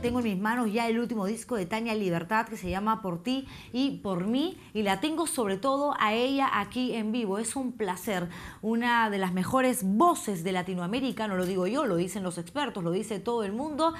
tengo en mis manos ya el último disco de Tania Libertad que se llama Por ti y por mí y la tengo sobre todo a ella aquí en vivo. Es un placer, una de las mejores voces de Latinoamérica, no lo digo yo, lo dicen los expertos, lo dice todo el mundo.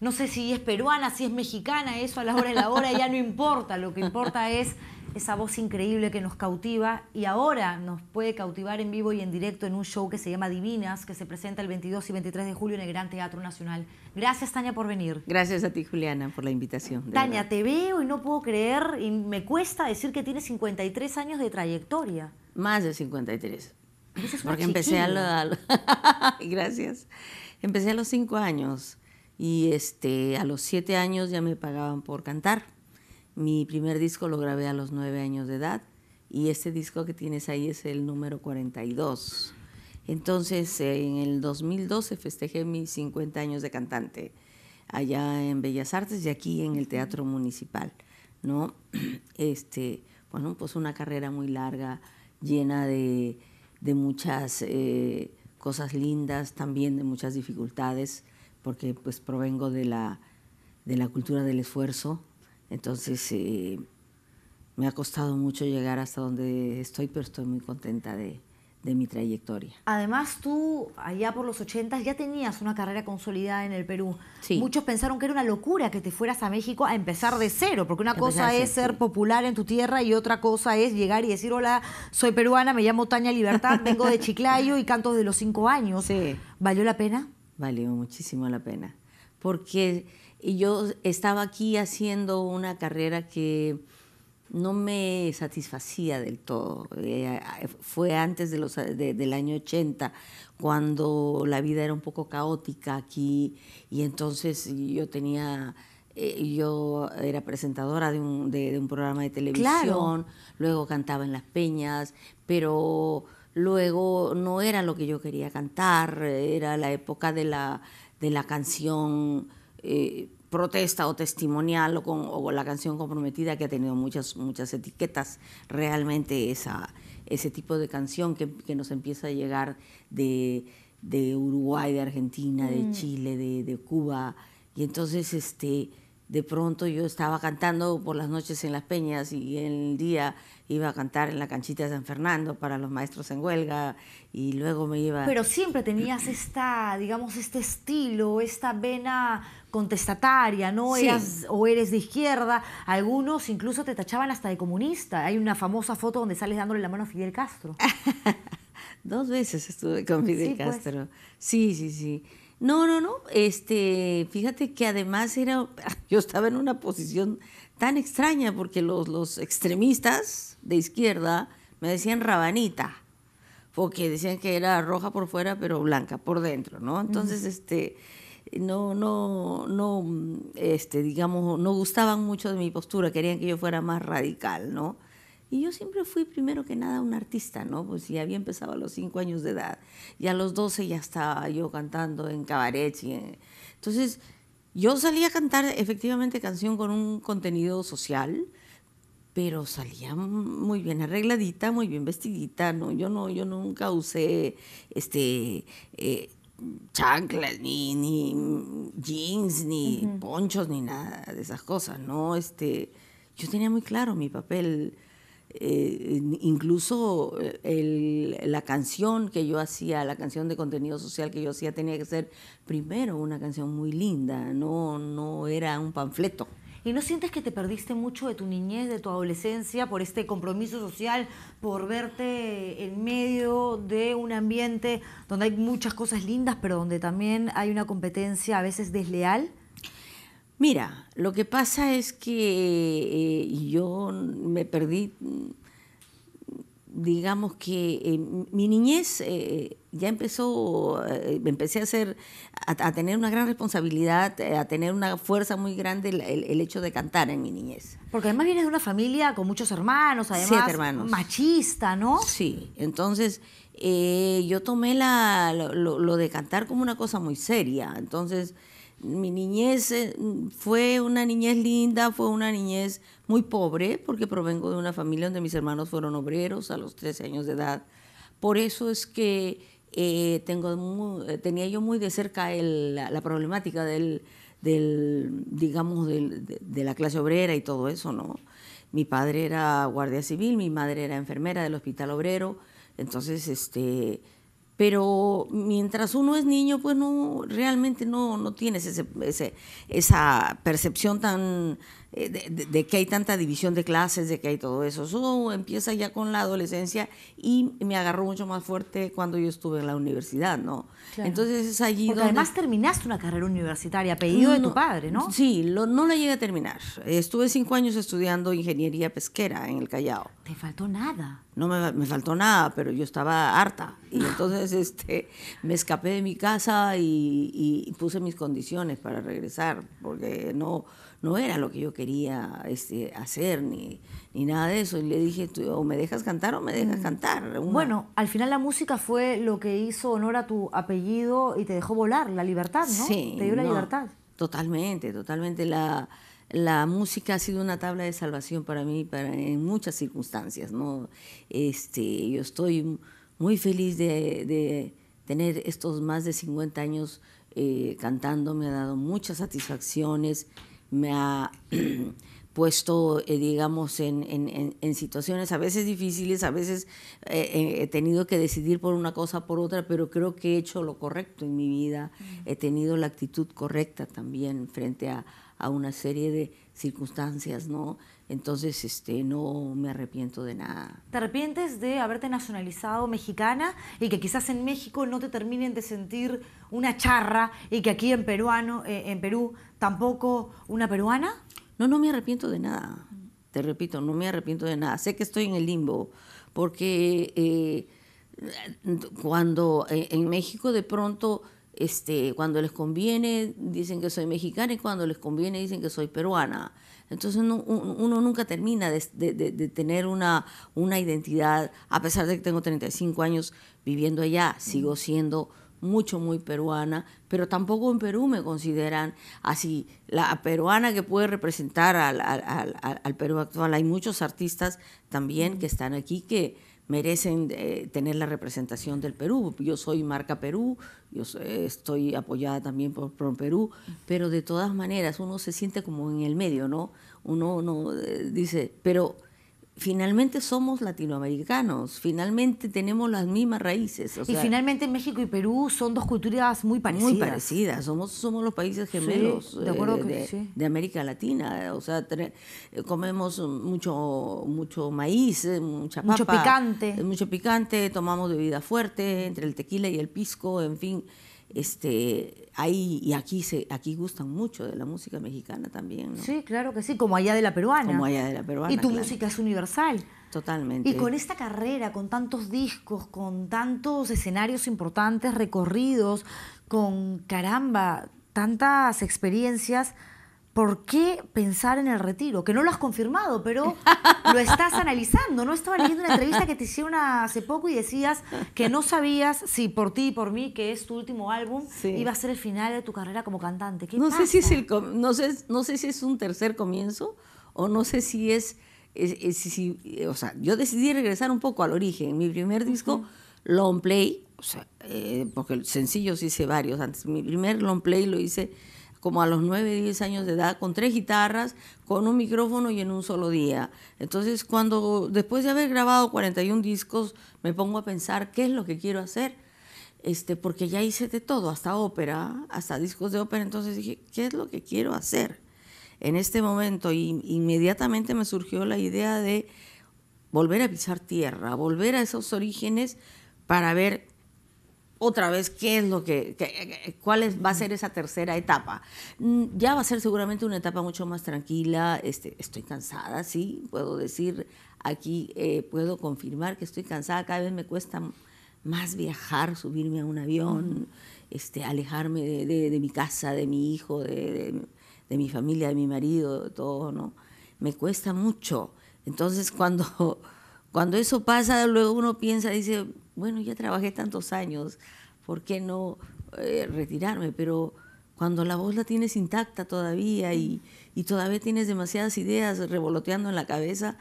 No sé si es peruana, si es mexicana, eso a la hora de la hora ya no importa, lo que importa es esa voz increíble que nos cautiva y ahora nos puede cautivar en vivo y en directo en un show que se llama Divinas, que se presenta el 22 y 23 de julio en el Gran Teatro Nacional. Gracias, Tania, por venir. Gracias a ti, Juliana, por la invitación. Tania, te veo y no puedo creer, y me cuesta decir que tienes 53 años de trayectoria. Más de 53. Porque empecé a, Gracias. Empecé a los 5 años y este, a los 7 años ya me pagaban por cantar. Mi primer disco lo grabé a los nueve años de edad y este disco que tienes ahí es el número 42. Entonces, en el 2012 festejé mis 50 años de cantante allá en Bellas Artes y aquí en el Teatro Municipal, ¿no? Este, bueno, pues una carrera muy larga, llena de, muchas eh, cosas lindas, también de muchas dificultades, porque pues provengo de la, de la cultura del esfuerzo, entonces, eh, me ha costado mucho llegar hasta donde estoy, pero estoy muy contenta de, mi trayectoria. Además, tú allá por los 80 ya tenías una carrera consolidada en el Perú. Sí. Muchos pensaron que era una locura que te fueras a México a empezar de cero, porque una cosa es ser popular en tu tierra y otra cosa es llegar y decir, hola, soy peruana, me llamo Tania Libertad, vengo de Chiclayo y canto desde los cinco años. ¿Valió la pena? Valió muchísimo la pena, porque y yo estaba aquí haciendo una carrera que no me satisfacía del todo. Eh, eh, fue antes del año 80, cuando la vida era un poco caótica aquí y entonces yo tenía... Eh, yo era presentadora de un, de, un programa de televisión, luego cantaba en las peñas, pero luego no era lo que yo quería cantar, era la época de la, de la canción eh, protesta o testimonial o con, la canción comprometida que ha tenido muchas, muchas etiquetas. Realmente esa, ese tipo de canción que, nos empieza a llegar de, de Uruguay, de Argentina, de mm. Chile, de, Cuba. Y entonces este, de pronto yo estaba cantando por las noches en las peñas y el día iba a cantar en la canchita de San Fernando para los maestros en huelga y luego me iba... Pero siempre tenías esta, digamos, este estilo, esta vena contestataria, ¿no? o eres de izquierda. Algunos incluso te tachaban hasta de comunista. Hay una famosa foto donde sales dándole la mano a Fidel Castro. Dos veces estuve con Fidel pues. Castro. Sí, sí, sí. No, no, no. Este, fíjate que además era, yo estaba en una posición tan extraña porque los, los extremistas de izquierda me decían rabanita, porque decían que era roja por fuera pero blanca por dentro, ¿no? Entonces, este, no, no, no, este, digamos, no gustaban mucho de mi postura, querían que yo fuera más radical, ¿no? Y yo siempre fui primero que nada un artista, ¿no? Pues ya había empezado a los cinco años de edad. Y a los 12 ya estaba yo cantando en cabaret. Entonces, yo salía a cantar efectivamente canción con un contenido social, pero salía muy bien arregladita, muy bien vestidita, ¿no? Yo no, yo nunca usé este eh, chanclas, ni, ni jeans, ni ponchos, ni nada de esas cosas, ¿no? Este, yo tenía muy claro mi papel. Eh, incluso eh, la canción que yo hacía, la canción de contenido social que yo hacía, tenía que ser primero una canción muy linda, no, no era un panfleto. ¿Y no sientes que te perdiste mucho de tu niñez, de tu adolescencia, por este compromiso social, por verte en medio de un ambiente donde hay muchas cosas lindas, pero donde también hay una competencia a veces desleal? Mira, lo que pasa es que eh, yo me perdí digamos que eh, mi niñez eh, ya empezó, me eh, empecé a, hacer, a, tener una gran responsabilidad, a tener una fuerza muy grande el, hecho de cantar en mi niñez. Porque además vienes de una familia con muchos hermanos, además machista, ¿no? Sí, entonces yo tomé la, lo, de cantar como una cosa muy seria, entonces mi niñez eh, fue una niñez linda, fue una niñez muy pobre, porque provengo de una familia donde mis hermanos fueron obreros a los 13 años de edad. Por eso es que eh, tengo eh, tenía yo muy de cerca la, problemática del, digamos, de, de, la clase obrera y todo eso, ¿no? Mi padre era guardia civil, mi madre era enfermera del hospital obrero, entonces, este, pero mientras uno es niño, pues no, realmente no, tienes ese, ese, esa percepción tan eh, de, que hay tanta división de clases, de que hay todo eso. Eso empieza ya con la adolescencia y me agarró mucho más fuerte cuando yo estuve en la universidad, ¿no? Entonces es allí además terminaste una carrera universitaria pedido de tu padre, ¿no? Sí, no la llegué a terminar. Estuve cinco años estudiando ingeniería pesquera en el Callao. ¿Te faltó nada? no me, me, faltó nada, pero yo estaba harta. Y entonces este, me escapé de mi casa y, puse mis condiciones para regresar, porque no, no era lo que yo quería este, hacer ni, ni nada de eso. Y le dije, tú, o me dejas cantar o me dejas mm. cantar. Bueno, al final la música fue lo que hizo honor a tu apellido y te dejó volar, la libertad, ¿no? Sí. Te dio la libertad. Totalmente, totalmente la la música ha sido una tabla de salvación para mí para, en muchas circunstancias. Este, yo estoy muy feliz de, tener estos más de 50 años eh, cantando, me ha dado muchas satisfacciones, me ha puesto, eh, digamos, en, situaciones a veces difíciles, a veces eh, he tenido que decidir por una cosa por otra, pero creo que he hecho lo correcto en mi vida, he tenido la actitud correcta también frente a, a una serie de circunstancias, ¿no? Entonces, este, no me arrepiento de nada. ¿Te arrepientes de haberte nacionalizado mexicana y que quizás en México no te terminen de sentir una charra y que aquí en peruano, eh, en Perú tampoco una peruana? No, no me arrepiento de nada. Te repito, no me arrepiento de nada. Sé que estoy en el limbo porque eh, cuando eh, en México de pronto este, cuando les conviene dicen que soy mexicana y cuando les conviene dicen que soy peruana. Entonces uno, nunca termina de, tener una, una, identidad, a pesar de que tengo 35 años viviendo allá, sigo siendo mucho, muy peruana, pero tampoco en Perú me consideran así la peruana que puede representar al Perú actual. Hay muchos artistas también que están aquí que, merecen eh, tener la representación del Perú. Yo soy marca Perú, yo eh, estoy apoyada también por, pro Perú, pero de todas maneras uno se siente como en el medio, ¿no? Uno, no eh, dice, pero finalmente somos latinoamericanos, finalmente tenemos las mismas raíces. y finalmente México y Perú son dos culturas muy parecidas. Muy parecidas, somos, somos los países gemelos eh, de, América Latina, o sea, eh, comemos mucho, mucho maíz, eh, mucha papa, mucho picante. Mucho picante, tomamos bebida fuerte, entre el tequila y el pisco, en fin este, ahí y aquí, se, aquí gustan mucho de la música mexicana también. Sí, claro que sí, como allá de la peruana. Como allá de la peruana. Y tu música es universal. Totalmente. Y con esta carrera, con tantos discos, con tantos escenarios importantes recorridos, con caramba, tantas experiencias, ¿por qué pensar en el retiro? Que no lo has confirmado, pero lo estás analizando. No estaba leyendo una entrevista que te hicieron hace poco y decías que no sabías si por ti y por mí, que es tu último álbum, iba a ser el final de tu carrera como cantante. ¿Qué no sé si es no sé no sé si es un tercer comienzo o no sé si es, o sea, yo decidí regresar un poco al origen. Mi primer disco Long Play, o sea, eh, porque sencillos hice varios antes. Mi primer Long Play lo hice como a los 9, 10 años de edad, con tres guitarras, con un micrófono y en un solo día. Entonces, cuando después de haber grabado 41 discos, me pongo a pensar qué es lo que quiero hacer, este, porque ya hice de todo, hasta ópera, hasta discos de ópera, entonces dije, ¿qué es lo que quiero hacer en este momento? Y inmediatamente me surgió la idea de volver a pisar tierra, volver a esos orígenes para ver otra vez qué es lo que, cuál va a ser esa tercera etapa. Mm, ya va a ser seguramente una etapa mucho más tranquila. Este, estoy cansada, sí, puedo decir aquí, eh, puedo confirmar que estoy cansada. Cada vez me cuesta más viajar, subirme a un avión, este, alejarme de, mi casa, de mi hijo, de, mi familia, de mi marido, de todo, ¿no? Me cuesta mucho. Entonces cuando, cuando eso pasa, luego uno piensa, dice, bueno, ya trabajé tantos años, ¿por qué no eh, retirarme? Pero cuando la voz la tienes intacta todavía y, todavía tienes demasiadas ideas revoloteando en la cabeza,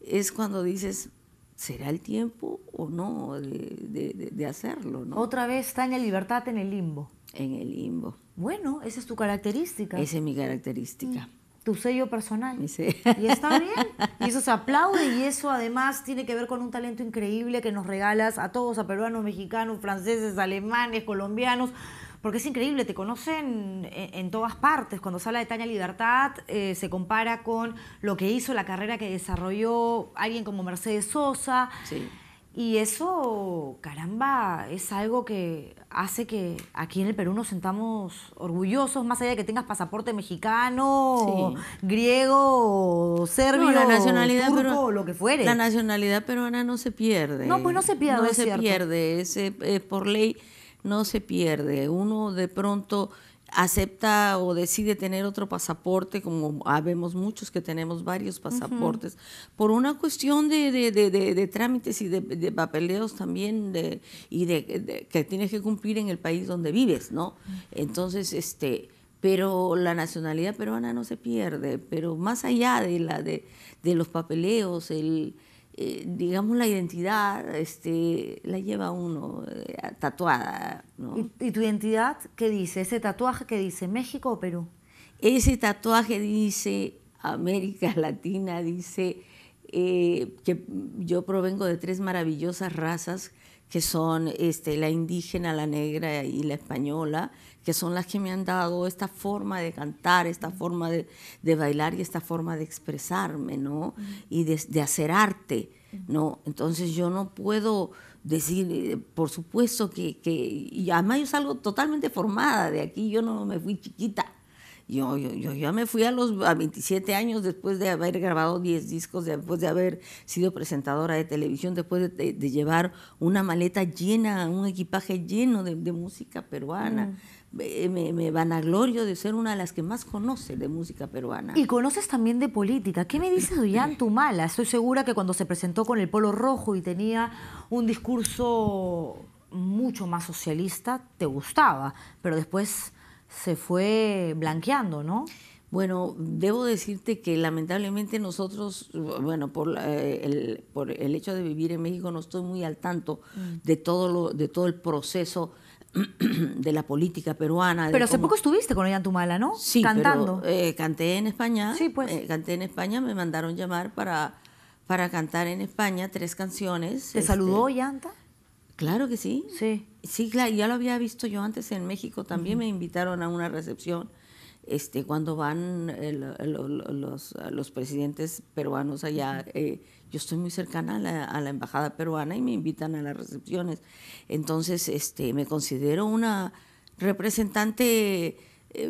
es cuando dices, ¿será el tiempo o no de, hacerlo? Otra vez está en la libertad, en el limbo. En el limbo. Bueno, esa es tu característica. Esa es mi característica tu sello personal. Y está bien. Y eso se aplaude y eso además tiene que ver con un talento increíble que nos regalas a todos, a peruanos, mexicanos, franceses, alemanes, colombianos. Porque es increíble, te conocen e-, en, todas partes. Cuando se habla de Tania Libertad, eh, se compara con lo que hizo, la carrera que desarrolló alguien como Mercedes Sosa. Sí. Y eso, caramba, es algo que hace que aquí en el Perú nos sentamos orgullosos, más allá de que tengas pasaporte mexicano, griego, serbio, la nacionalidad lo que fuere. La nacionalidad peruana no se pierde. No, pues no se pierde. No se pierde, ese eh, por ley no se pierde. Uno de pronto acepta o decide tener otro pasaporte, como ah, vemos muchos que tenemos varios pasaportes, por una cuestión de, trámites y de, papeleos también y que tienes que cumplir en el país donde vives, ¿no? Entonces, este, pero la nacionalidad peruana no se pierde, pero más allá de la de, los papeleos, el eh, digamos, la identidad este, la lleva uno eh, tatuada. ¿Y, tu identidad qué dice? ¿Ese tatuaje que dice México o Perú? Ese tatuaje dice América Latina, dice eh, que yo provengo de tres maravillosas razas que son este, la indígena, la negra y la española, que son las que me han dado esta forma de cantar, esta forma de, bailar y esta forma de expresarme, ¿no? Y de, hacer arte, ¿no? Entonces yo no puedo decir, eh, por supuesto que, que y además yo salgo totalmente formada de aquí, yo no me fui chiquita, yo, yo, yo, ya me fui a los 27 años después de haber grabado 10 discos, después de haber sido presentadora de televisión, después de, llevar una maleta llena, un equipaje lleno de, música peruana. Mm. me Me, a vanaglorio de ser una de las que más conoce de música peruana. Y conoces también de política. ¿Qué me dices de tu Tumala? Estoy segura que cuando se presentó con el Polo Rojo y tenía un discurso mucho más socialista, te gustaba, pero después se fue blanqueando, ¿no? Bueno, debo decirte que lamentablemente nosotros, bueno, por, eh, el, por el hecho de vivir en México no estoy muy al tanto mm. de todo, lo, de todo el proceso de la política peruana. Pero hace poco estuviste con Ollantumala, ¿no? Sí, cantando. Eh, canté en España. Sí, pues. Eh, canté en España, me mandaron llamar para, para cantar en España tres canciones. ¿Te saludó este, Ollanta? Claro que sí. Sí. Sí, claro, ya lo había visto yo antes en México, también me invitaron a una recepción. Este, cuando van eh, eh, los, presidentes peruanos allá, eh, yo estoy muy cercana a la, embajada peruana y me invitan a las recepciones. Entonces, este, me considero una representante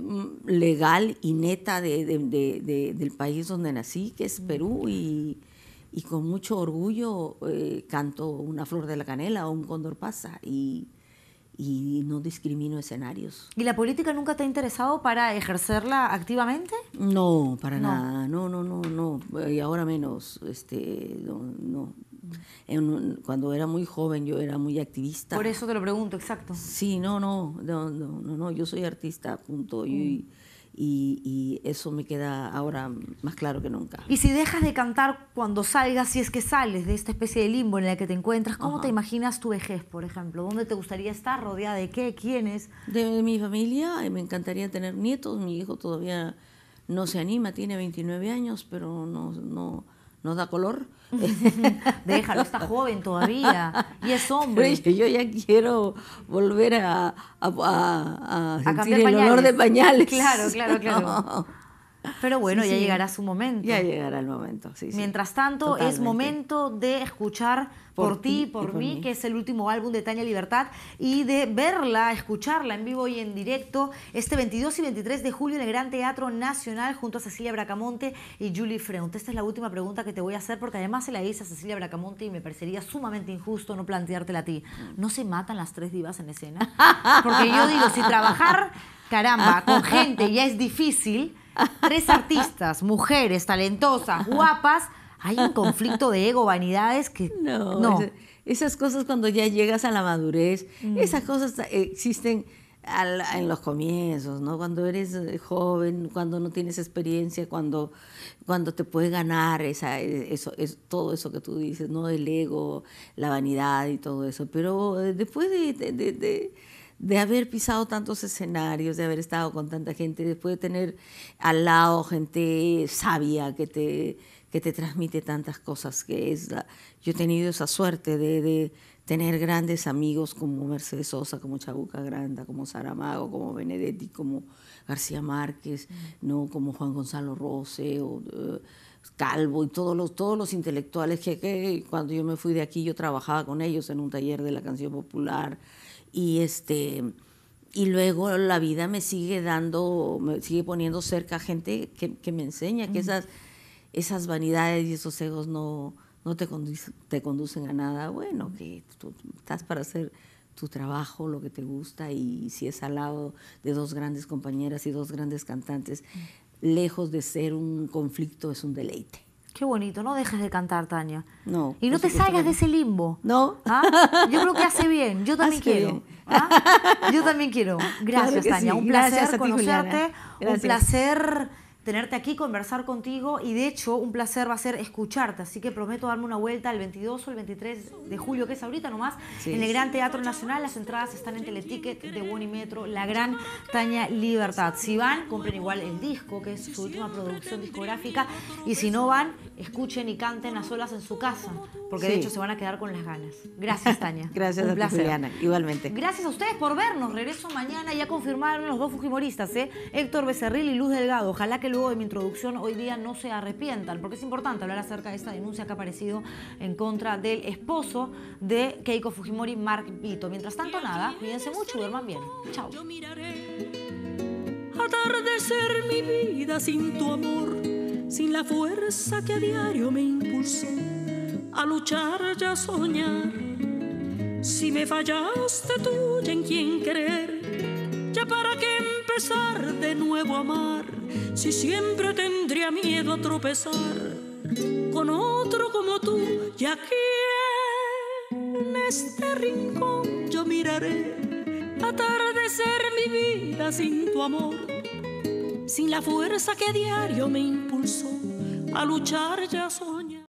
mm, legal y neta del país donde nací, que es mm. Perú, y, y con mucho orgullo eh, canto Una flor de la canela o Un cóndor pasa y, y no discrimino escenarios. ¿Y la política nunca te ha interesado para ejercerla activamente? No, para nada, no, no, no, no, y ahora menos, este, no. cuando era muy joven yo era muy activista. Por eso te lo pregunto, exacto. Sí, no, no, no, no, yo soy artista, punto. Y, mm. Y, eso me queda ahora más claro que nunca. Y si dejas de cantar cuando salgas, si es que sales de esta especie de limbo en la que te encuentras, ¿cómo te imaginas tu vejez, por ejemplo? ¿Dónde te gustaría estar? ¿Rodeada de qué? ¿Quiénes? De mi familia, eh, me encantaría tener nietos. Mi hijo todavía no se anima, tiene 29 años, pero no, no ¿No da color. Déjalo, está joven todavía y es hombre. yo ya quiero volver a, a, sentir el de pañales. Claro, claro, claro. Pero bueno, ya llegará su momento. Ya llegará el momento, sí. Mientras tanto, es momento de escuchar por, ti, por, mí, mí, que es el último álbum de Tania Libertad, y de verla, escucharla en vivo y en directo este 22 y 23 de julio en el Gran Teatro Nacional junto a Cecilia Bracamonte y Julie Freund. Esta es la última pregunta que te voy a hacer porque además se la hice a Cecilia Bracamonte y me parecería sumamente injusto no planteártela a ti. ¿No se matan las tres divas en escena? Porque yo digo, si trabajar, caramba, con gente ya es difícil Tres artistas, mujeres, talentosas, guapas. Hay un conflicto de ego, vanidades que... No, esas cosas cuando ya llegas a la madurez, mm. esas cosas eh, existen en los comienzos, ¿no? Cuando eres eh, joven, cuando no tienes experiencia, cuando, cuando te puedes ganar esa, eh, eso, es, todo eso que tú dices, ¿no? El ego, la vanidad y todo eso. Pero después de de haber pisado tantos escenarios, de haber estado con tanta gente, después de tener al lado gente sabia que te, que te transmite tantas cosas. Que es yo he tenido esa suerte de, tener grandes amigos como Mercedes Sosa, como Chabuca Granda, como Saramago, como Benedetti, como García Márquez, mm. ¿no? como Juan Gonzalo Rose. O, eh, Calvo y todos los, todos los intelectuales que, que, cuando yo me fui de aquí yo trabajaba con ellos en un taller de la canción popular, y este y luego la vida me sigue dando, me sigue poniendo cerca gente que, me enseña que esas, esas vanidades y esos egos no, no te, te conducen a nada bueno, que tú estás para hacer tu trabajo, lo que te gusta, y si es al lado de dos grandes compañeras y dos grandes cantantes, lejos de ser un conflicto, es un deleite. Qué bonito, no dejes de cantar, Tania. No. Y no te salgas de ese limbo. No. ¿ah? Yo creo que hace bien, yo también quiero. ¿ah? Yo también quiero. Gracias, Tania. Un placer conocerte. Un placer tenerte aquí, conversar contigo y de hecho un placer va a ser escucharte, así que prometo darme una vuelta el 22 o el 23 de julio, que es ahorita nomás, en el Gran Teatro Nacional. Las entradas están en Teleticket de Boni Metro, La Gran Taña Libertad. Si van, compren igual el disco, que es su última producción discográfica, y si no van, escuchen y canten a solas en su casa porque de hecho se van a quedar con las ganas. Gracias, Tania. Gracias, Un Igualmente. Gracias a ustedes por vernos. Regreso mañana. Ya confirmaron los dos fujimoristas, ¿eh? Héctor Becerril y Luz Delgado. Ojalá que luego de mi introducción hoy día no se arrepientan, porque es importante hablar acerca de esta denuncia que ha aparecido en contra del esposo de Keiko Fujimori, Mark Vito. Mientras tanto, nada, cuídense mucho, duerman bien. Chao. Yo miraré atardecer mi vida sin tu amor, sin la fuerza que a diario me impulsó a luchar ya soñar. Si me fallaste tú y en quien creer, ya para qué empezar de nuevo a amar, si siempre tendría miedo a tropezar con otro como tú, Ya aquí en este rincón yo miraré atardecer mi vida sin tu amor, sin la fuerza que diario me impulsó a luchar ya soñar.